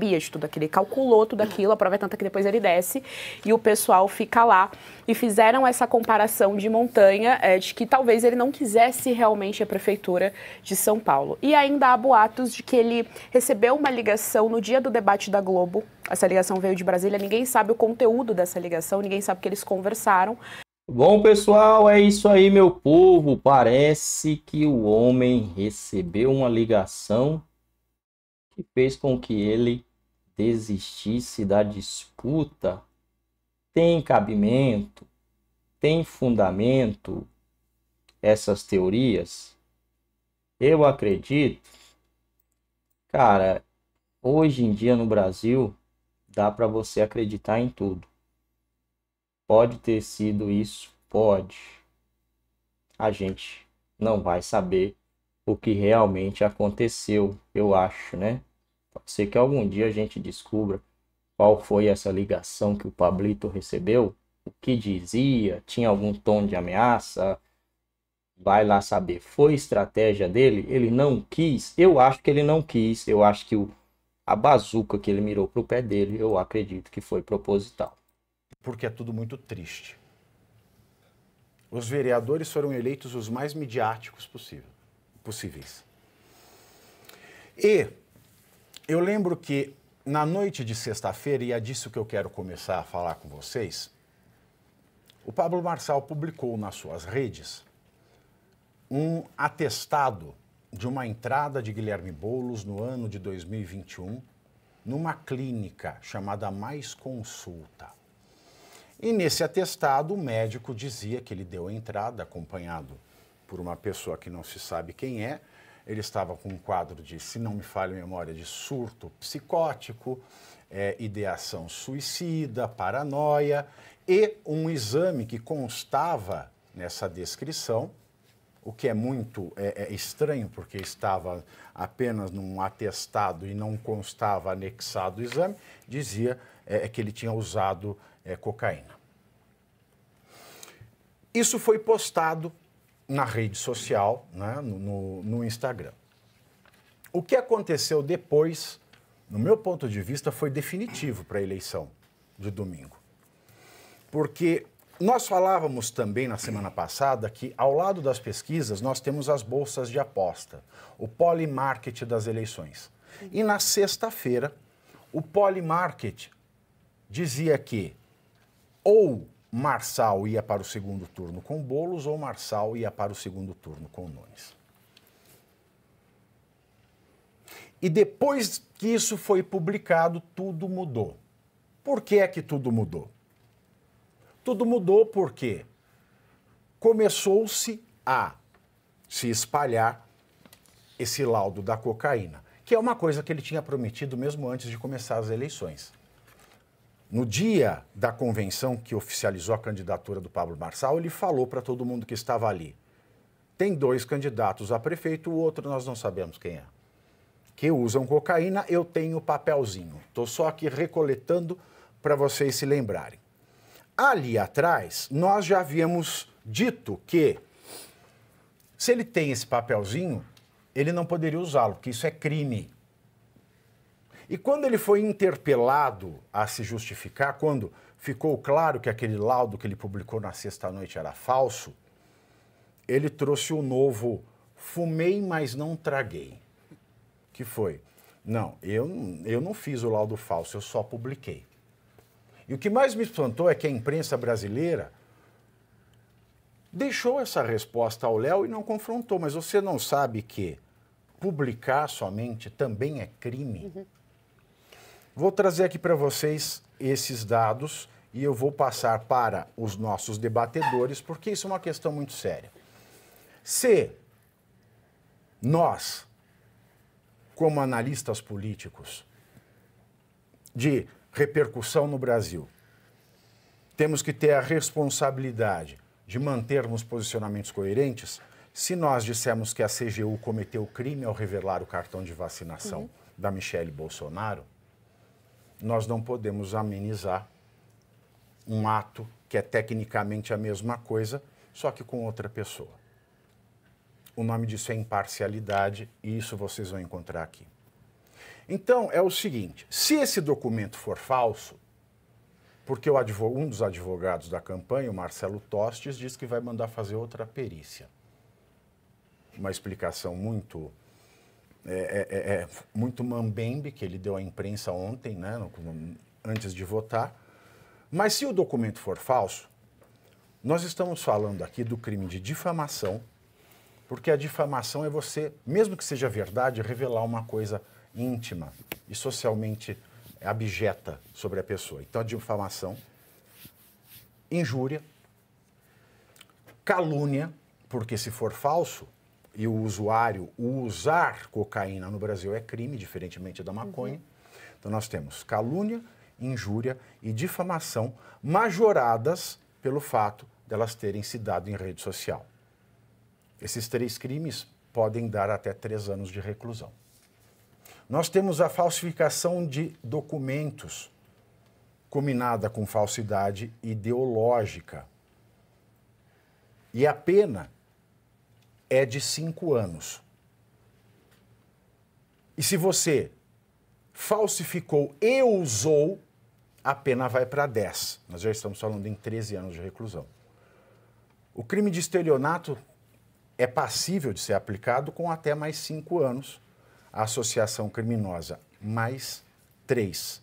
sabia de tudo aquilo, ele calculou tudo aquilo, a prova é tanta que depois ele desce e o pessoal fica lá. E fizeram essa comparação de montanha, é, de que talvez ele não quisesse realmente a prefeitura de São Paulo. E ainda há boatos de que ele recebeu uma ligação no dia do debate da Globo. Essa ligação veio de Brasília, ninguém sabe o conteúdo dessa ligação, ninguém sabe o que eles conversaram. Bom, pessoal, é isso aí, meu povo. Parece que o homem recebeu uma ligação que fez com que ele desistisse da disputa tem cabimento, tem fundamento essas teorias? Eu acredito, cara, hoje em dia no Brasil dá para você acreditar em tudo. Pode ter sido isso, pode. A gente não vai saber o que realmente aconteceu, eu acho, né? Pode ser que algum dia a gente descubra qual foi essa ligação que o Pablito recebeu, o que dizia, tinha algum tom de ameaça. Vai lá saber. Foi estratégia dele? Ele não quis? Eu acho que ele não quis. Eu acho que o, a bazuca que ele mirou para o pé dele, eu acredito que foi proposital. Porque é tudo muito triste. Os vereadores foram eleitos os mais midiáticos possível, possíveis. E eu lembro que na noite de sexta-feira, e é disso que eu quero começar a falar com vocês, o Pablo Marçal publicou nas suas redes um atestado de uma entrada de Guilherme Boulos no ano de 2021 numa clínica chamada Mais Consulta. E nesse atestado, o médico dizia que ele deu a entrada acompanhado por uma pessoa que não se sabe quem é, ele estava com um quadro de, se não me falha a memória, de surto psicótico, é, ideação suicida, paranoia e um exame que constava nessa descrição, o que é muito é, é estranho, porque estava apenas num atestado e não constava anexado o exame, dizia é, é que ele tinha usado é, cocaína. Isso foi postado na rede social, né, no, no, no Instagram. O que aconteceu depois, no meu ponto de vista, foi definitivo para a eleição de domingo. Porque nós falávamos também na semana passada que, ao lado das pesquisas, nós temos as bolsas de aposta, o polymarket das eleições. E na sexta-feira, o polymarket dizia que ou Marçal ia para o segundo turno com Bolos ou Marçal ia para o segundo turno com Nunes. E depois que isso foi publicado, tudo mudou. Por que é que tudo mudou? Tudo mudou porque começou-se a se espalhar esse laudo da cocaína, que é uma coisa que ele tinha prometido mesmo antes de começar as eleições. No dia da convenção que oficializou a candidatura do Pablo Marçal, ele falou para todo mundo que estava ali: tem dois candidatos a prefeito, o outro nós não sabemos quem é. Que usam cocaína, eu tenho papelzinho. Estou só aqui recoletando para vocês se lembrarem. Ali atrás, nós já havíamos dito que se ele tem esse papelzinho, ele não poderia usá-lo, porque isso é crime. E quando ele foi interpelado a se justificar, quando ficou claro que aquele laudo que ele publicou na sexta-noite era falso, ele trouxe o novo fumei, mas não traguei. Que foi? Não, eu, eu não fiz o laudo falso, eu só publiquei. E o que mais me espantou é que a imprensa brasileira deixou essa resposta ao Léo e não confrontou. Mas você não sabe que publicar somente também é crime? Uhum. Vou trazer aqui para vocês esses dados e eu vou passar para os nossos debatedores, porque isso é uma questão muito séria. Se nós, como analistas políticos de repercussão no Brasil, temos que ter a responsabilidade de mantermos posicionamentos coerentes, se nós dissermos que a CGU cometeu crime ao revelar o cartão de vacinação uhum. da Michele Bolsonaro, nós não podemos amenizar um ato que é tecnicamente a mesma coisa, só que com outra pessoa. O nome disso é imparcialidade e isso vocês vão encontrar aqui. Então, é o seguinte: se esse documento for falso, porque um dos advogados da campanha, o Marcelo Tostes, diz que vai mandar fazer outra perícia. Uma explicação muito é, é, é, é, muito mambembe que ele deu à imprensa ontem, né, antes de votar. Mas se o documento for falso, nós estamos falando aqui do crime de difamação, porque a difamação é você, mesmo que seja verdade, revelar uma coisa íntima e socialmente abjeta sobre a pessoa. Então, a difamação, injúria, calúnia, porque se for falso, e o usuário, usar cocaína no Brasil é crime, diferentemente da maconha. Uhum. Então nós temos calúnia, injúria e difamação majoradas pelo fato delas de terem se dado em rede social. Esses três crimes podem dar até três anos de reclusão. Nós temos a falsificação de documentos, combinada com falsidade ideológica. E a pena é de cinco anos. E se você falsificou e usou, a pena vai para 10. Nós já estamos falando em 13 anos de reclusão. O crime de estelionato é passível de ser aplicado com até mais 5 anos. A associação criminosa, mais 3.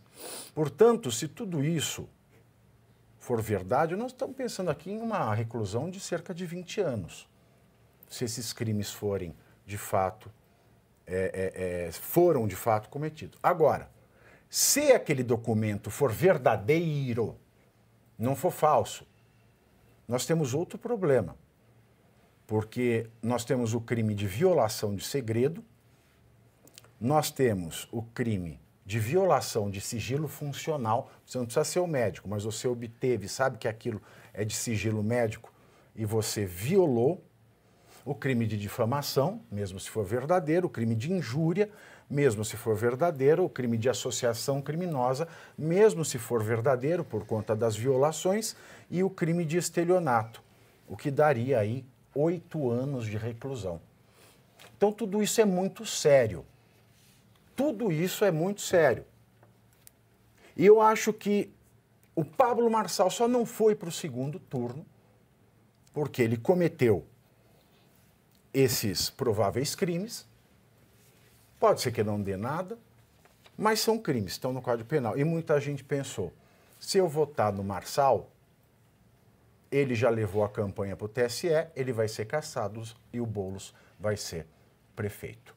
Portanto, se tudo isso for verdade, nós estamos pensando aqui em uma reclusão de cerca de 20 anos se esses crimes forem de fato é, é, é, foram de fato cometidos. Agora, se aquele documento for verdadeiro, não for falso, nós temos outro problema, porque nós temos o crime de violação de segredo, nós temos o crime de violação de sigilo funcional. Você não precisa ser o um médico, mas você obteve, sabe que aquilo é de sigilo médico e você violou o crime de difamação, mesmo se for verdadeiro, o crime de injúria, mesmo se for verdadeiro, o crime de associação criminosa, mesmo se for verdadeiro por conta das violações, e o crime de estelionato, o que daria aí oito anos de reclusão. Então, tudo isso é muito sério. Tudo isso é muito sério. E eu acho que o Pablo Marçal só não foi para o segundo turno porque ele cometeu esses prováveis crimes. Pode ser que não dê nada, mas são crimes, estão no Código Penal. E muita gente pensou: se eu votar no Marçal, ele já levou a campanha para o TSE, ele vai ser caçado e o Boulos vai ser prefeito.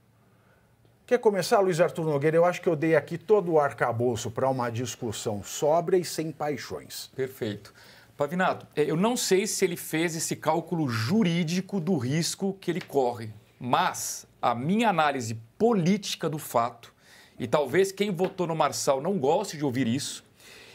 Quer começar, Luiz Arthur Nogueira? Eu acho que eu dei aqui todo o arcabouço para uma discussão sóbria e sem paixões. Perfeito. Pavinato, é, eu não sei se ele fez esse cálculo jurídico do risco que ele corre, mas a minha análise política do fato, e talvez quem votou no Marçal não goste de ouvir isso,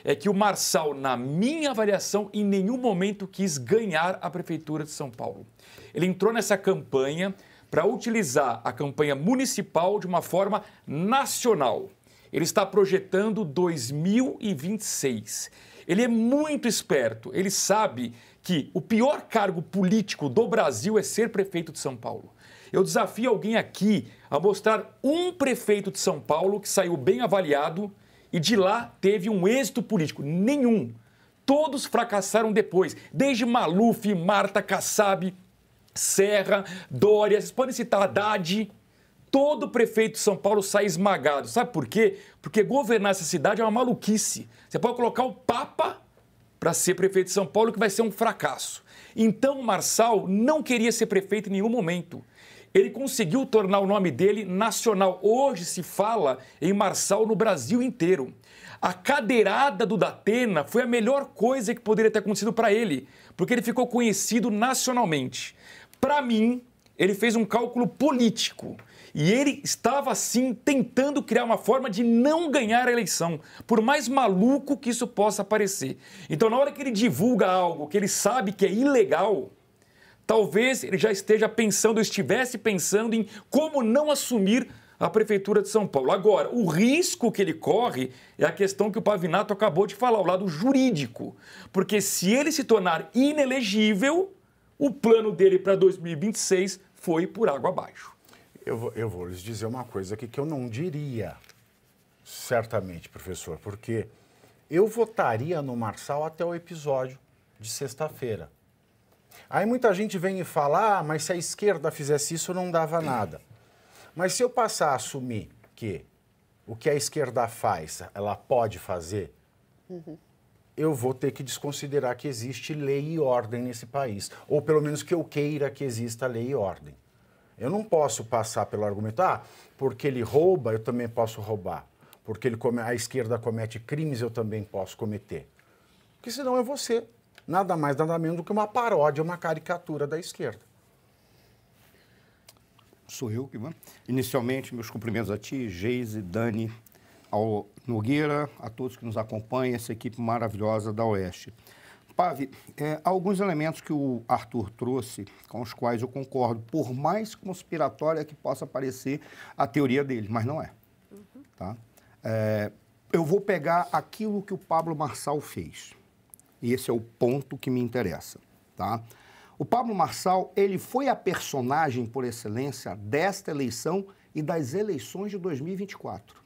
é que o Marçal, na minha avaliação, em nenhum momento quis ganhar a Prefeitura de São Paulo. Ele entrou nessa campanha para utilizar a campanha municipal de uma forma nacional. Ele está projetando 2026. Ele é muito esperto. Ele sabe que o pior cargo político do Brasil é ser prefeito de São Paulo. Eu desafio alguém aqui a mostrar um prefeito de São Paulo que saiu bem avaliado e de lá teve um êxito político. Nenhum. Todos fracassaram depois, desde Maluf, Marta Kassab, Serra, Dória, vocês podem citar Haddad todo prefeito de São Paulo sai esmagado. Sabe por quê? Porque governar essa cidade é uma maluquice. Você pode colocar o Papa para ser prefeito de São Paulo, que vai ser um fracasso. Então, Marçal não queria ser prefeito em nenhum momento. Ele conseguiu tornar o nome dele nacional. Hoje se fala em Marçal no Brasil inteiro. A cadeirada do Datena foi a melhor coisa que poderia ter acontecido para ele, porque ele ficou conhecido nacionalmente. Para mim, ele fez um cálculo político. E ele estava, sim, tentando criar uma forma de não ganhar a eleição, por mais maluco que isso possa parecer. Então, na hora que ele divulga algo que ele sabe que é ilegal, talvez ele já esteja pensando, estivesse pensando em como não assumir a Prefeitura de São Paulo. Agora, o risco que ele corre é a questão que o Pavinato acabou de falar, o lado jurídico. Porque se ele se tornar inelegível, o plano dele para 2026 foi por água abaixo. Eu vou, eu vou lhes dizer uma coisa aqui que eu não diria, certamente, professor, porque eu votaria no Marçal até o episódio de sexta-feira. Aí muita gente vem e fala, ah, mas se a esquerda fizesse isso não dava nada. Mas se eu passar a assumir que o que a esquerda faz, ela pode fazer, uhum. eu vou ter que desconsiderar que existe lei e ordem nesse país. Ou pelo menos que eu queira que exista lei e ordem. Eu não posso passar pelo argumento, ah, porque ele rouba, eu também posso roubar. Porque ele come, a esquerda comete crimes, eu também posso cometer. Porque senão é você. Nada mais, nada menos do que uma paródia, uma caricatura da esquerda. Sou eu, Ivan. Inicialmente, meus cumprimentos a ti, Geise, Dani, ao Nogueira, a todos que nos acompanham, essa equipe maravilhosa da Oeste. Pave, é, alguns elementos que o Arthur trouxe, com os quais eu concordo, por mais conspiratória que possa parecer a teoria dele, mas não é. Uhum. Tá? É, eu vou pegar aquilo que o Pablo Marçal fez. E esse é o ponto que me interessa. Tá? O Pablo Marçal, ele foi a personagem por excelência desta eleição e das eleições de 2024.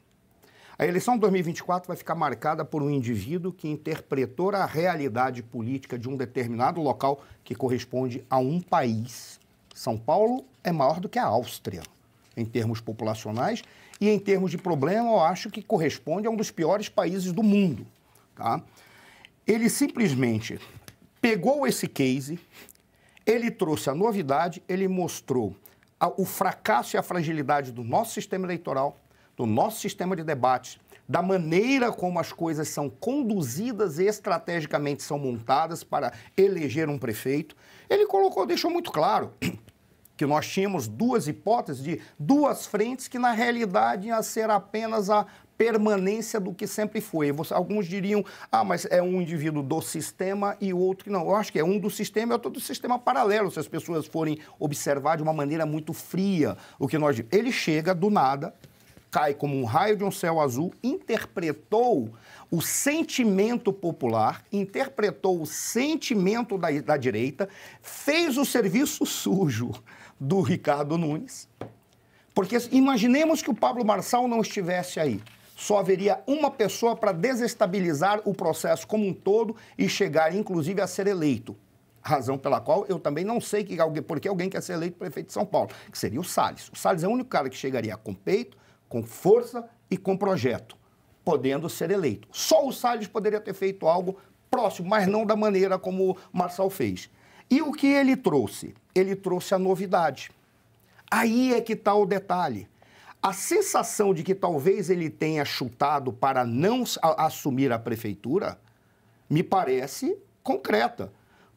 A eleição de 2024 vai ficar marcada por um indivíduo que interpretou a realidade política de um determinado local que corresponde a um país. São Paulo é maior do que a Áustria em termos populacionais e em termos de problema, eu acho que corresponde a um dos piores países do mundo. Tá? Ele simplesmente pegou esse case, ele trouxe a novidade, ele mostrou o fracasso e a fragilidade do nosso sistema eleitoral do nosso sistema de debate, da maneira como as coisas são conduzidas e estrategicamente são montadas para eleger um prefeito, ele colocou, deixou muito claro que nós tínhamos duas hipóteses de duas frentes que na realidade ia ser apenas a permanência do que sempre foi. Alguns diriam, ah, mas é um indivíduo do sistema e outro que não. Eu acho que é um do sistema e outro do sistema paralelo, se as pessoas forem observar de uma maneira muito fria o que nós... Ele chega do nada, cai como um raio de um céu azul, interpretou o sentimento popular, interpretou o sentimento da, da direita, fez o serviço sujo do Ricardo Nunes. Porque imaginemos que o Pablo Marçal não estivesse aí. Só haveria uma pessoa para desestabilizar o processo como um todo e chegar, inclusive, a ser eleito. Razão pela qual eu também não sei que alguém, porque alguém quer ser eleito prefeito de São Paulo, que seria o Salles. O Salles é o único cara que chegaria a peito com força e com projeto, podendo ser eleito. Só o Salles poderia ter feito algo próximo, mas não da maneira como Marçal fez. E o que ele trouxe? Ele trouxe a novidade. Aí é que está o detalhe. A sensação de que talvez ele tenha chutado para não assumir a prefeitura me parece concreta.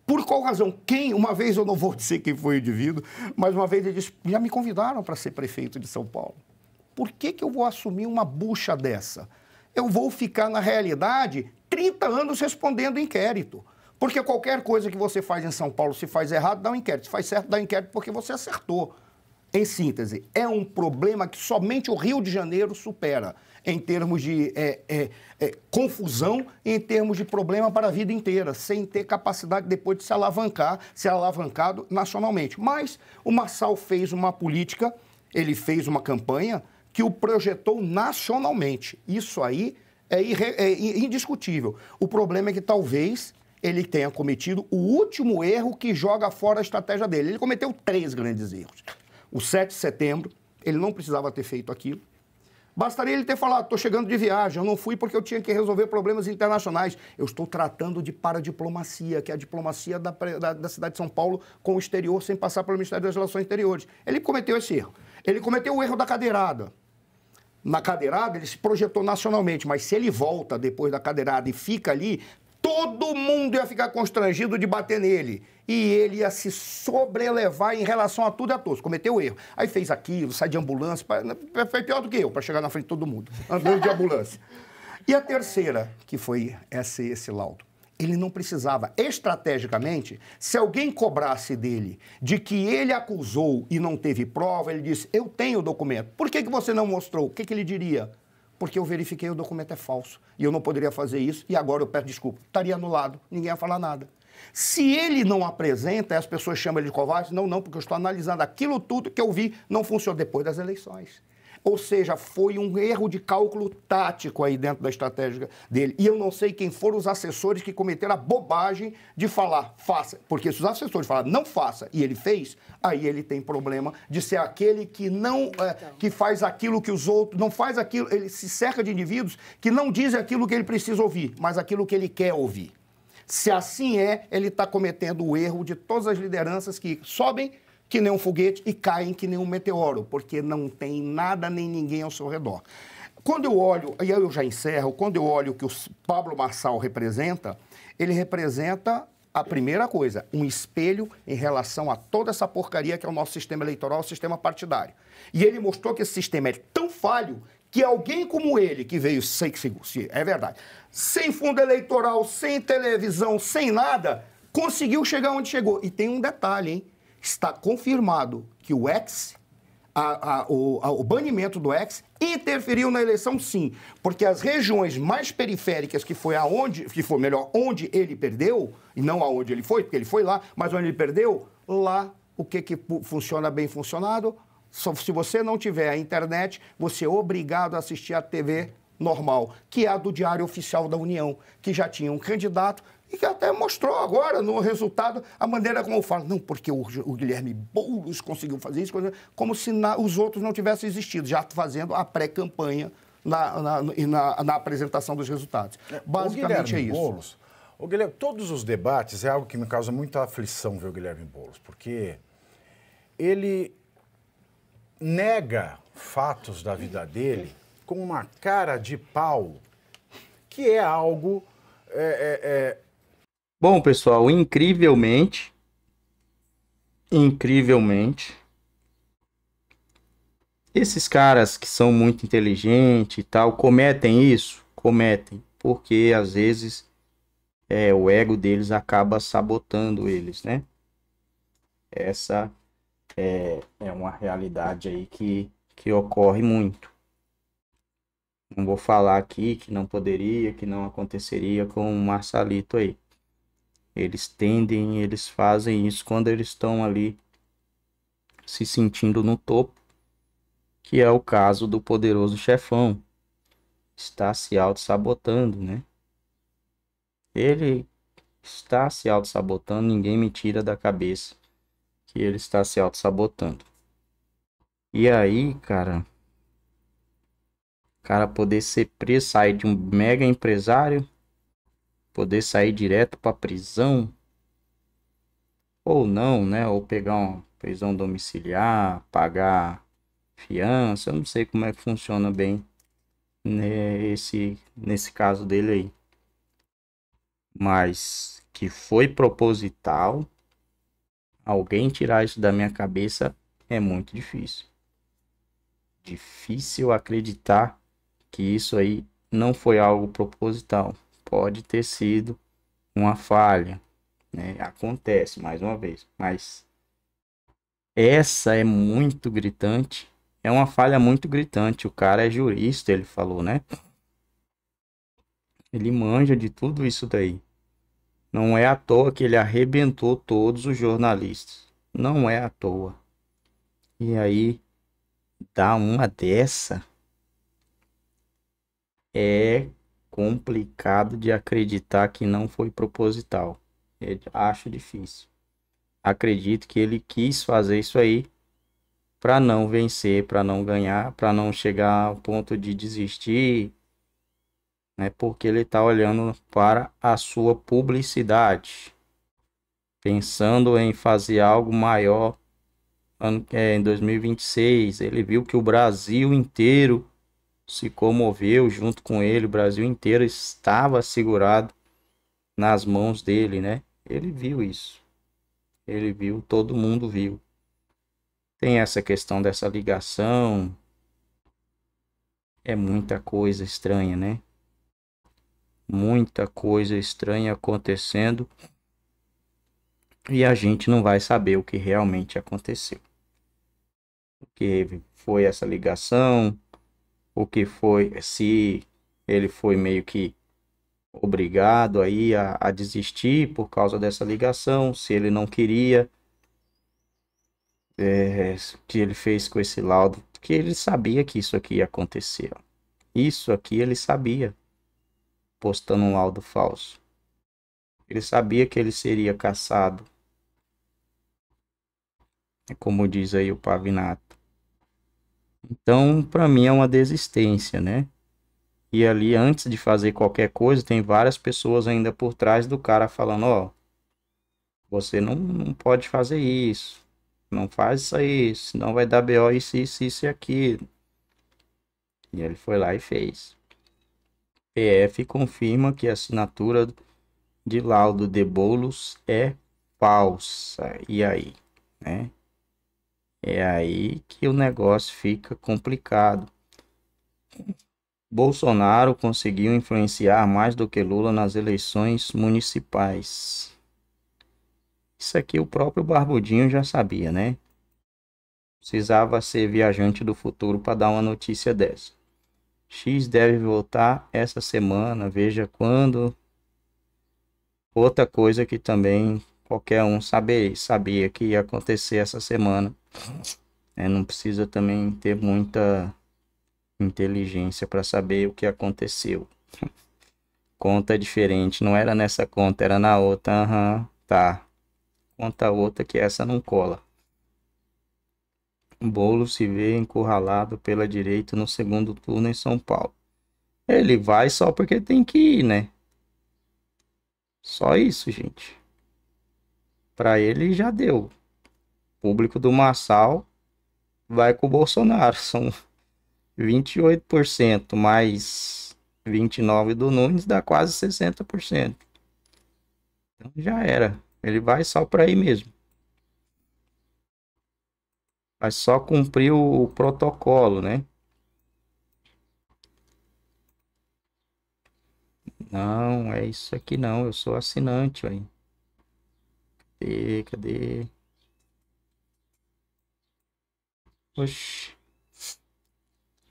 Por qual razão? Quem, uma vez eu não vou dizer quem foi o indivíduo, mas uma vez ele disse: já me convidaram para ser prefeito de São Paulo. Por que, que eu vou assumir uma bucha dessa? Eu vou ficar, na realidade, 30 anos respondendo inquérito. Porque qualquer coisa que você faz em São Paulo, se faz errado, dá um inquérito. Se faz certo, dá um inquérito porque você acertou. Em síntese, é um problema que somente o Rio de Janeiro supera em termos de é, é, é, confusão e em termos de problema para a vida inteira, sem ter capacidade depois de se alavancar, ser alavancado nacionalmente. Mas o Marçal fez uma política, ele fez uma campanha que o projetou nacionalmente. Isso aí é, irre, é indiscutível. O problema é que talvez ele tenha cometido o último erro que joga fora a estratégia dele. Ele cometeu três grandes erros. O 7 de setembro, ele não precisava ter feito aquilo. Bastaria ele ter falado: estou chegando de viagem, eu não fui porque eu tinha que resolver problemas internacionais. Eu estou tratando de paradiplomacia, que é a diplomacia da, da, da, cidade de São Paulo com o exterior, sem passar pelo Ministério das Relações Exteriores. Ele cometeu esse erro. Ele cometeu o erro da cadeirada na cadeirada, ele se projetou nacionalmente, mas se ele volta depois da cadeirada e fica ali, todo mundo ia ficar constrangido de bater nele. E ele ia se sobrelevar em relação a tudo e a todos. Cometeu erro. Aí fez aquilo, sai de ambulância. Foi pior do que eu, para chegar na frente de todo mundo, andando de ambulância. E a terceira, que foi esse, esse laudo. Ele não precisava. Estrategicamente, se alguém cobrasse dele de que ele acusou e não teve prova, ele disse: Eu tenho o documento. Por que, que você não mostrou? O que, que ele diria? Porque eu verifiquei, o documento é falso. E eu não poderia fazer isso, e agora eu peço desculpa. Estaria anulado, ninguém ia falar nada. Se ele não apresenta, as pessoas chamam ele de covarde. Não, não, porque eu estou analisando aquilo tudo que eu vi não funcionou depois das eleições. Ou seja, foi um erro de cálculo tático aí dentro da estratégia dele. E eu não sei quem foram os assessores que cometeram a bobagem de falar, faça. Porque se os assessores falaram, não faça, e ele fez, aí ele tem problema de ser aquele que não é, então. que faz aquilo que os outros, não faz aquilo, ele se cerca de indivíduos que não dizem aquilo que ele precisa ouvir, mas aquilo que ele quer ouvir. Se assim é, ele está cometendo o erro de todas as lideranças que sobem que nem um foguete e caem que nem um meteoro, porque não tem nada nem ninguém ao seu redor. Quando eu olho, e eu já encerro, quando eu olho o que o Pablo Marçal representa, ele representa a primeira coisa, um espelho em relação a toda essa porcaria que é o nosso sistema eleitoral, o sistema partidário. E ele mostrou que esse sistema é tão falho que alguém como ele, que veio sem é verdade, sem fundo eleitoral, sem televisão, sem nada, conseguiu chegar onde chegou. E tem um detalhe, hein? está confirmado que o ex, a, a, o, a, o banimento do ex, interferiu na eleição sim, porque as regiões mais periféricas, que foi aonde, que foi melhor, onde ele perdeu, e não aonde ele foi, porque ele foi lá, mas onde ele perdeu, lá o que, que funciona bem funcionado? Só se você não tiver a internet, você é obrigado a assistir a TV normal, que é a do Diário Oficial da União, que já tinha um candidato e que até mostrou agora no resultado a maneira como fala, não, porque o, Guilherme Boulos conseguiu fazer isso, como se na, os outros não tivessem existido, já fazendo a pré-campanha na na, na, na, apresentação dos resultados. É, Basicamente é isso. Boulos, o Guilherme, todos os debates é algo que me causa muita aflição ver o Guilherme Boulos, porque ele nega fatos da vida dele com uma cara de pau, que é algo é, é, é Bom, pessoal, incrivelmente, incrivelmente, esses caras que são muito inteligentes e tal cometem isso? Cometem, porque às vezes é, o ego deles acaba sabotando eles, né? Essa é, é uma realidade aí que, que ocorre muito. Não vou falar aqui que não poderia, que não aconteceria com o Marcelito aí. Eles tendem, eles fazem isso quando eles estão ali se sentindo no topo, que é o caso do poderoso chefão. Está se auto-sabotando, né? Ele está se auto-sabotando, ninguém me tira da cabeça que ele está se auto-sabotando. E aí, cara, cara poder ser preso, sair de um mega empresário poder sair direto para prisão ou não, né? Ou pegar uma prisão domiciliar, pagar fiança, eu não sei como é que funciona bem nesse né, nesse caso dele aí. Mas que foi proposital, alguém tirar isso da minha cabeça é muito difícil. Difícil acreditar que isso aí não foi algo proposital pode ter sido uma falha, né? Acontece mais uma vez, mas essa é muito gritante. É uma falha muito gritante. O cara é jurista, ele falou, né? Ele manja de tudo isso daí. Não é à toa que ele arrebentou todos os jornalistas. Não é à toa. E aí, dá uma dessa. É complicado de acreditar que não foi proposital. Eu é, acho difícil. Acredito que ele quis fazer isso aí para não vencer, para não ganhar, para não chegar ao ponto de desistir, né? Porque ele está olhando para a sua publicidade, pensando em fazer algo maior ano, é, em 2026. Ele viu que o Brasil inteiro se comoveu junto com ele, o Brasil inteiro estava segurado nas mãos dele, né? Ele viu isso. Ele viu, todo mundo viu. Tem essa questão dessa ligação. É muita coisa estranha, né? Muita coisa estranha acontecendo. E a gente não vai saber o que realmente aconteceu. O que foi essa ligação? o que foi, se ele foi meio que obrigado aí a, a desistir por causa dessa ligação, se ele não queria, é, que ele fez com esse laudo, que ele sabia que isso aqui ia acontecer. Isso aqui ele sabia, postando um laudo falso. Ele sabia que ele seria caçado. É como diz aí o Pavinato. Então, para mim é uma desistência, né? E ali, antes de fazer qualquer coisa, tem várias pessoas ainda por trás do cara falando: ó, você não, não pode fazer isso, não faz isso aí, senão vai dar BO isso, isso, isso e aquilo. E ele foi lá e fez. PF confirma que a assinatura de laudo de bolos é falsa. E aí, né? É aí que o negócio fica complicado. Bolsonaro conseguiu influenciar mais do que Lula nas eleições municipais. Isso aqui o próprio Barbudinho já sabia, né? Precisava ser viajante do futuro para dar uma notícia dessa. X deve voltar essa semana, veja quando. Outra coisa que também qualquer um sabia que ia acontecer essa semana é, não precisa também ter muita inteligência para saber o que aconteceu. conta diferente, não era nessa conta, era na outra. uhum, tá. Conta outra que essa não cola. Bolo se vê encurralado pela direita no segundo turno em São Paulo. Ele vai só porque tem que ir, né? Só isso, gente. Para ele já deu público do Massal vai com o Bolsonaro. São 28% mais 29% do Nunes dá quase 60%. Então já era. Ele vai só para aí mesmo. Vai só cumprir o protocolo, né? Não, é isso aqui não. Eu sou assinante, aí. Cadê, cadê? Oxi.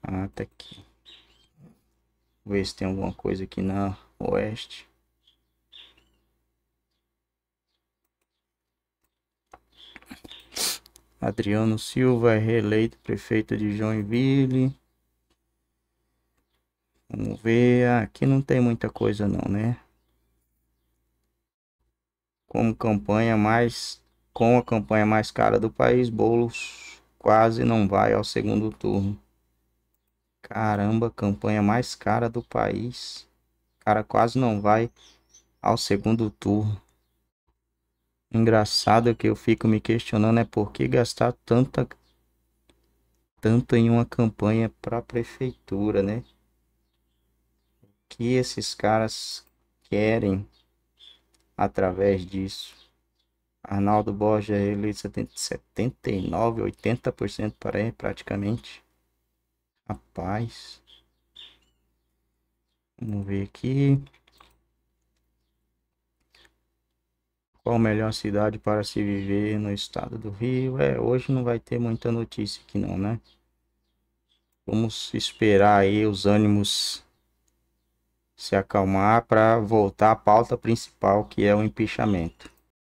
Ah, tá aqui. Ver se tem alguma coisa aqui na oeste. Adriano Silva é reeleito prefeito de Joinville. Vamos ver. aqui não tem muita coisa não, né? Como campanha mais... Com a campanha mais cara do país, Boulos quase não vai ao segundo turno. Caramba, campanha mais cara do país. Cara, quase não vai ao segundo turno. Engraçado que eu fico me questionando é por que gastar tanta tanto em uma campanha para a prefeitura, né? O que esses caras querem através disso? Arnaldo Borges, ele 79, 80% para ele, praticamente. Rapaz. Vamos ver aqui. Qual a melhor cidade para se viver no estado do Rio? É, hoje não vai ter muita notícia aqui não, né? Vamos esperar aí os ânimos se acalmar para voltar à pauta principal, que é o empichamento.